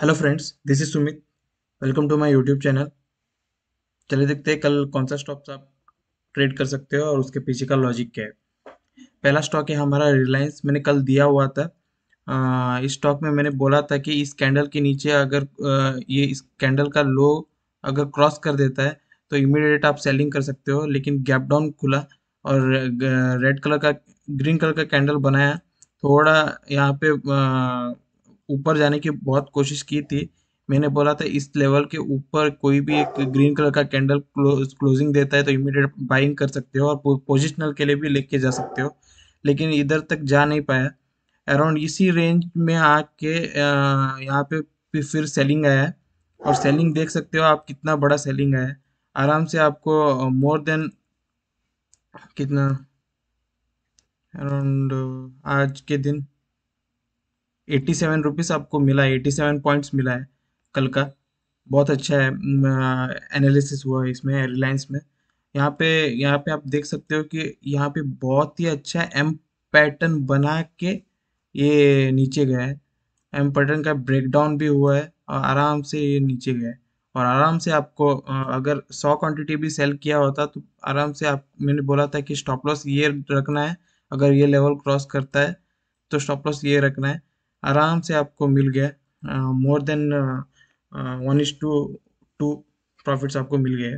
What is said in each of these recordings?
Hello friends this is Sumit welcome to my YouTube channel चलिए देखते हैं कल कौन सा स्टॉक आप ट्रेड कर सकते हो और उसके पीछे का लॉजिक क्या है पहला स्टॉक है हमारा रिलायंस मैंने कल दिया हुआ था आ, इस स्टॉक में मैंने बोला था कि इस कैंडल के नीचे अगर आ, ये इस कैंडल का लो अगर क्रॉस कर देता है तो इमीडिएट आप सेलिंग कर सकते हो लेकिन गैप डाउन खुला और रेड कलर का ग्रीन कलर का कैंडल बनाया थोड़ा यहाँ पे आ, ऊपर जाने की बहुत कोशिश की थी मैंने बोला था इस लेवल के ऊपर कोई भी एक ग्रीन कलर का कैंडल क्लोज क्लोजिंग देता है तो इमीडिएट बाइंग कर सकते हो और पोजिशनल के लिए भी लेके जा सकते हो लेकिन इधर तक जा नहीं पाया अराउंड इसी रेंज में आके यहाँ पे फिर सेलिंग आया है और सेलिंग देख सकते हो आप कितना बड़ा सेलिंग आया है आराम से आपको मोर देन कितना अराउंड आज के दिन एट्टी सेवन रुपीज़ आपको मिला है एट्टी सेवन पॉइंट्स मिला है कल का बहुत अच्छा है एनालिसिस हुआ है इसमें रिलायंस में यहाँ पे यहाँ पे आप देख सकते हो कि यहाँ पे बहुत ही अच्छा एम पैटर्न बना के ये नीचे गया है एम पैटर्न का ब्रेकडाउन भी हुआ है और आराम से ये नीचे गया है और आराम से आपको अगर सौ क्वांटिटी भी सेल किया होता तो आराम से आप मैंने बोला था कि स्टॉप लॉस ये रखना है अगर ये लेवल क्रॉस करता है तो स्टॉप लॉस ये रखना है आराम से आपको मिल गया more than one is to two profits आपको मिल गए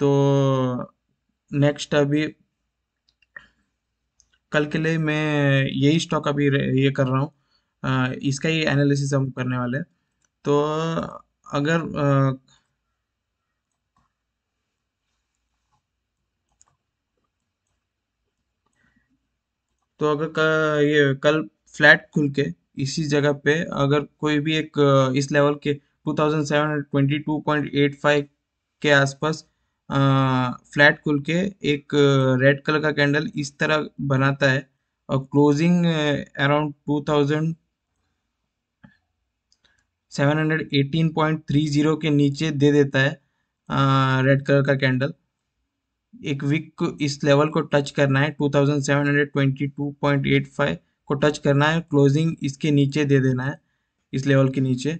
तो नेक्स्ट अभी कल के लिए मैं यही स्टॉक अभी ये कर रहा हूँ इसका ही एनालिसिस हम करने वाले हैं तो अगर आ, तो अगर क, ये कल फ्लैट खुल के इसी जगह पे अगर कोई भी एक इस लेवल के 2722.85 के आसपास फ्लैट खुल के एक रेड कलर का कैंडल इस तरह बनाता है और क्लोजिंग अराउंड 2718.30 के नीचे दे देता है रेड कलर का कैंडल एक वीक को इस लेवल को टच करना है 2722.85 को टच करना है क्लोजिंग इसके नीचे दे देना है इस लेवल के नीचे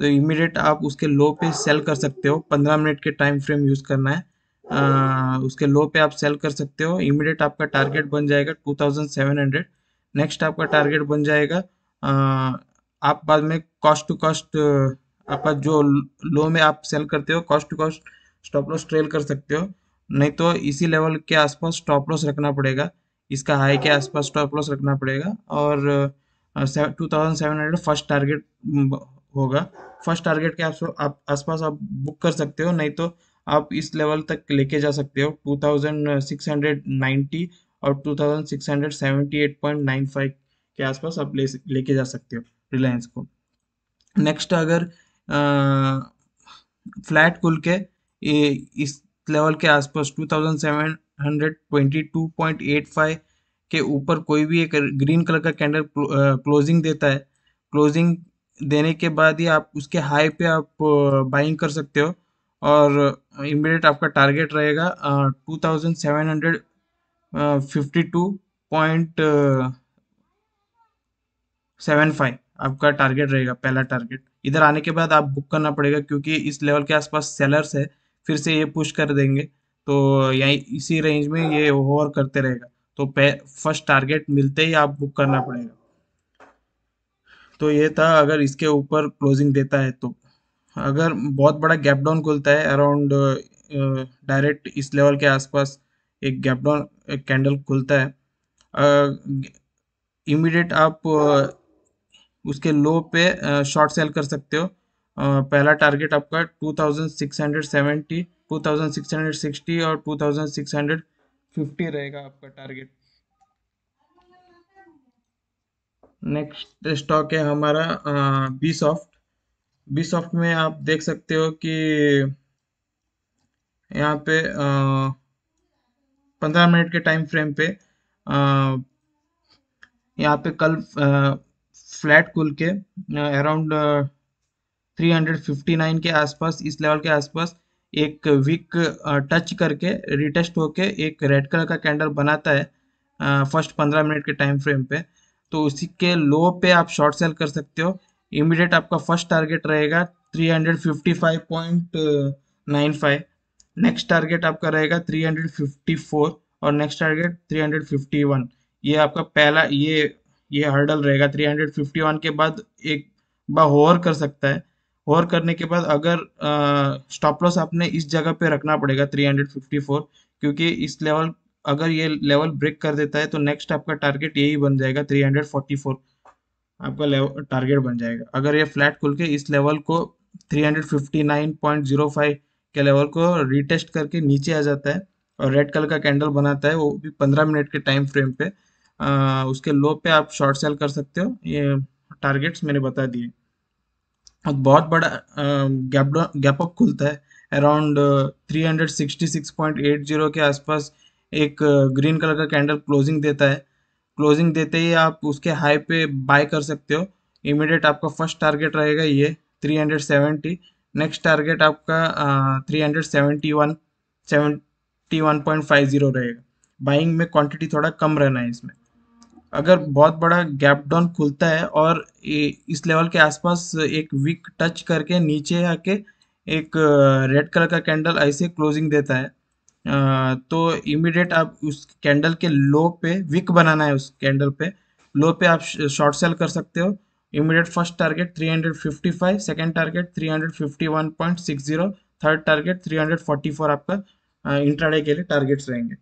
तो इमीडिएट आप उसके लो पे सेल कर सकते हो पंद्रह मिनट के टाइम फ्रेम यूज़ करना है आ, उसके लो पे आप सेल कर सकते हो इमीडिएट आपका टारगेट बन जाएगा two thousand seven hundred next आपका टारगेट बन जाएगा आ, आप बाद में कॉस्ट टू कॉस्ट आपका जो लो में आप सेल करते हो cost to cost stop loss trail कर सकते हो नहीं तो इसी लेवल के आसपास स्टॉप लॉस रखना पड़ेगा इसका हाई के आसपास स्टॉप लॉस रखना पड़ेगा और two thousand seven hundred first target होगा फर्स्ट टारगेट के आप आसपास आप बुक कर सकते हो नहीं तो आप इस लेवल तक लेके जा सकते हो नाइन्टी और फाइव के आसपास आप ले लेके जा सकते हो रिलायंस को नेक्स्ट अगर फ्लैट खुल के इस लेवल के आसपास टू थाउजेंड सेवन 122.85 के ऊपर कोई भी एक ग्रीन कलर का कैंडल क्लोजिंग देता है क्लोजिंग देने के बाद ही आप उसके हाई पे आप बाइंग कर सकते हो और इमीडिएट आपका टारगेट रहेगा टू थाउजेंड सेवन आपका टारगेट रहेगा पहला टारगेट इधर आने के बाद आप बुक करना पड़ेगा क्योंकि इस लेवल के आसपास सेलर्स है फिर से ये पुश कर देंगे तो यही इसी रेंज में ये ओवर करते रहेगा तो फर्स्ट टारगेट मिलते ही आप बुक करना पड़ेगा तो ये था अगर इसके ऊपर क्लोजिंग देता है तो अगर बहुत बड़ा गैप डाउन खुलता है अराउंड डायरेक्ट इस लेवल के आसपास एक गैप डाउन एक कैंडल खुलता है इमीडिएट आप उसके लो पे शॉर्ट सेल कर सकते हो पहला टारगेट आपका two thousand six hundred seventy 2660 और 2650 रहेगा आपका टारगेट नेक्स्ट स्टॉक है हमारा बी सॉफ्ट बी सॉफ्ट में आप देख सकते हो कि यहाँ पे पंद्रह मिनट के टाइम फ्रेम पे आ, यहाँ पे कल फ्लैट खुल के around three hundred fifty nine के आसपास इस लेवल के आसपास एक विक टच करके रिटेस्ट होके एक रेड कलर का कैंडल बनाता है फर्स्ट पंद्रह मिनट के टाइम फ्रेम पे तो उसी के लो पे आप शॉर्ट सेल कर सकते हो इमीडिएट आपका फर्स्ट टारगेट रहेगा 355.95 नेक्स्ट टारगेट आपका रहेगा 354 और नेक्स्ट टारगेट 351 ये आपका पहला ये ये हर्डल रहेगा 351 के बाद एक बार होवर कर सकता है और करने के बाद अगर स्टॉप लॉस आपने इस जगह पे रखना पड़ेगा 354 क्योंकि इस लेवल अगर ये लेवल ब्रेक कर देता है तो नेक्स्ट आपका टारगेट यही बन जाएगा 344 आपका टारगेट बन जाएगा अगर ये फ्लैट खुल के इस लेवल को 359.05 के लेवल को रिटेस्ट करके नीचे आ जाता है और रेड कलर का कैंडल बनाता है वो भी पंद्रह मिनट के टाइम फ्रेम पे आ, उसके लो पे आप शॉर्ट सेल कर सकते हो ये टारगेट्स मैंने बता दिए और बहुत बड़ा गैप गैप अप खुलता है अराउंड 366.80 के आसपास एक ग्रीन कलर का कैंडल क्लोजिंग देता है क्लोजिंग देते ही आप उसके हाई पे बाय कर सकते हो इमीडिएट आपका फर्स्ट टारगेट रहेगा ये 370 नेक्स्ट टारगेट आपका three hundred seventy one seventy one point five zero रहेगा बाइंग में क्वांटिटी थोड़ा कम रहना है इसमें अगर बहुत बड़ा गैप डाउन खुलता है और इस लेवल के आसपास एक वीक टच करके नीचे आके एक रेड कलर का कैंडल ऐसे क्लोजिंग देता है तो इमीडिएट आप उस कैंडल के लो पे विक बनाना है उस कैंडल पे लो पे आप शॉर्ट सेल कर सकते हो immediate first target 355 second target 351.60 third target 344 आपका इंट्राडे के लिए टारगेट्स रहेंगे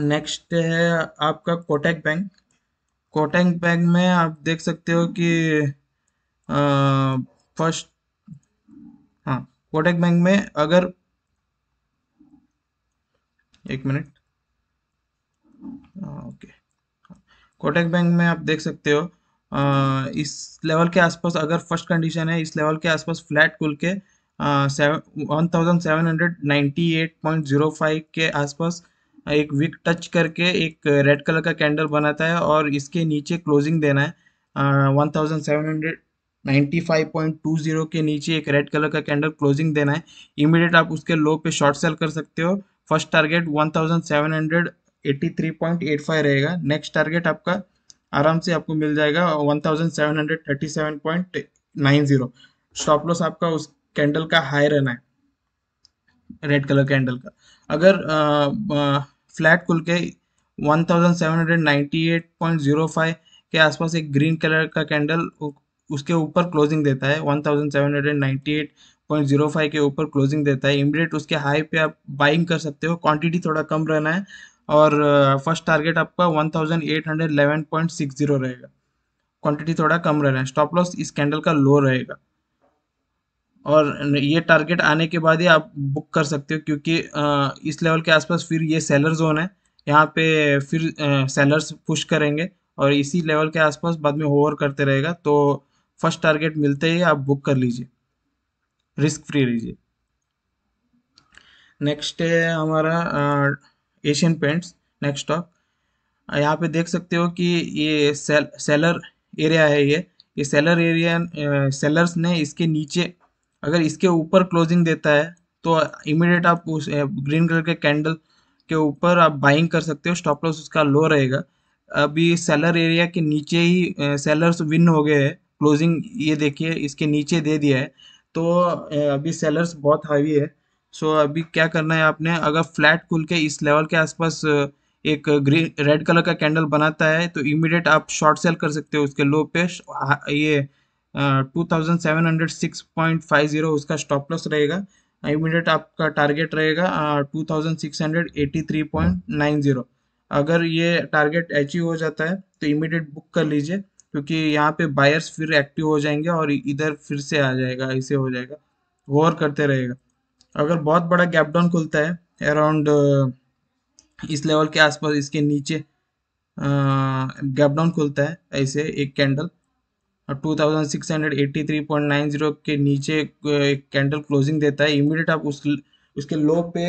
नेक्स्ट है आपका कोटक बैंक कोटक बैंक में आप देख सकते हो कि फर्स्ट हाँ कोटक बैंक में अगर एक मिनट ओके कोटक बैंक में आप देख सकते हो आ, इस लेवल के आसपास अगर फर्स्ट कंडीशन है इस लेवल के आसपास फ्लैट खुल के one thousand seven hundred ninety eight point zero five के आसपास एक विक टच करके एक रेड कलर का कैंडल बनाता है और इसके नीचे क्लोजिंग देना है वन थाउजेंड सेवन हंड्रेड के नीचे एक रेड कलर का कैंडल क्लोजिंग देना है इमीडिएट आप उसके लो पे शॉर्ट सेल कर सकते हो फर्स्ट टारगेट 1783.85 रहेगा नेक्स्ट टारगेट आपका आराम से आपको मिल जाएगा 1737.90 स्टॉप लॉस आपका उस कैंडल का हाई रहना है रेड कलर कैंडल का अगर आ, आ, फ्लैट खुल के 1798.05 के आसपास एक ग्रीन कलर का कैंडल उसके ऊपर क्लोजिंग देता है 1798.05 के ऊपर क्लोजिंग देता है इमीडिएट उसके हाई पे आप बाइंग कर सकते हो क्वांटिटी थोड़ा कम रहना है और फर्स्ट टारगेट आपका 1811.60 रहेगा क्वांटिटी थोड़ा कम रहना है स्टॉप लॉस इस कैंडल का लो रहेगा और ये टारगेट आने के बाद ही आप बुक कर सकते हो क्योंकि इस लेवल के आसपास फिर ये सेलर जोन है यहाँ पे फिर सेलर्स पुश करेंगे और इसी लेवल के आसपास बाद में होवर करते रहेगा तो फर्स्ट टारगेट मिलते ही आप बुक कर लीजिए रिस्क फ्री लीजिए नेक्स्ट है हमारा एशियन पेंट्स नेक्स्ट स्टॉक यहाँ पे देख सकते हो कि ये सेल सेलर एरिया है ये ये सेलर एरिया सेलर्स ने इसके नीचे अगर इसके ऊपर क्लोजिंग देता है तो इमिडिएट आप उस ग्रीन कलर के कैंडल के ऊपर आप बाइंग कर सकते हो स्टॉप लॉस उसका लो रहेगा अभी सेलर एरिया के नीचे ही सेलर्स विन हो गए हैं क्लोजिंग ये देखिए इसके नीचे दे दिया है तो अभी सेलर्स बहुत हावी है सो अभी क्या करना है आपने अगर फ्लैट खुल के इस लेवल के आसपास एक ग्रीन रेड कलर का कैंडल बनाता है तो इमीडिएट आप शॉर्ट सेल कर सकते हो उसके लो पे ये two thousand seven hundred six point five zero उसका स्टॉप लॉस रहेगा इमीडिएट आपका टारगेट रहेगा two thousand six hundred three point nine zero अगर ये टारगेट अचीव हो जाता है तो इमीडिएट बुक कर लीजिए क्योंकि यहाँ पे बायर्स फिर एक्टिव हो जाएंगे और इधर फिर से आ जाएगा ऐसे हो जाएगा और करते रहेगा अगर बहुत बड़ा गैप डाउन खुलता है अराउंड इस लेवल के आसपास इसके नीचे गैप डाउन खुलता है ऐसे एक कैंडल और 2683.90 के नीचे एक कैंडल क्लोजिंग देता है इमीडिएट आप उस उसके लो पे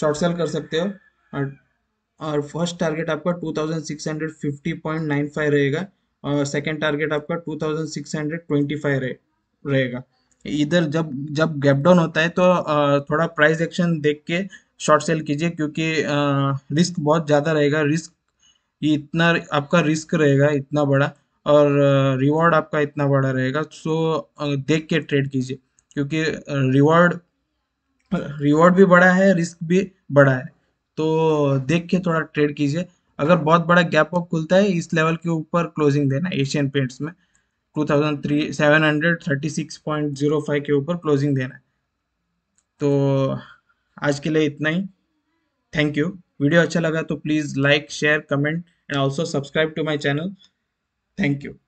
शॉर्ट सेल कर सकते हो और और फर्स्ट टारगेट आपका 2650.95 रहेगा और सेकंड टारगेट आपका 2625 रहे, रहेगा इधर जब जब गैप डाउन होता है तो थोड़ा प्राइस एक्शन देख के शॉर्ट सेल कीजिए क्योंकि रिस्क बहुत ज़्यादा रहेगा रिस्क इतना आपका रिस्क रहेगा इतना बड़ा और रिवॉर्ड आपका इतना बड़ा रहेगा सो देख के ट्रेड कीजिए क्योंकि रिवॉर्ड रिवॉर्ड भी बड़ा है रिस्क भी बड़ा है तो देख के थोड़ा ट्रेड कीजिए अगर बहुत बड़ा गैप अप खुलता है इस लेवल के ऊपर क्लोजिंग देना एशियन पेंट्स में टू फाइव के ऊपर क्लोजिंग देना तो आज के लिए इतना ही थैंक यू वीडियो अच्छा लगा तो please like share comment and also subscribe to my channel Thank you.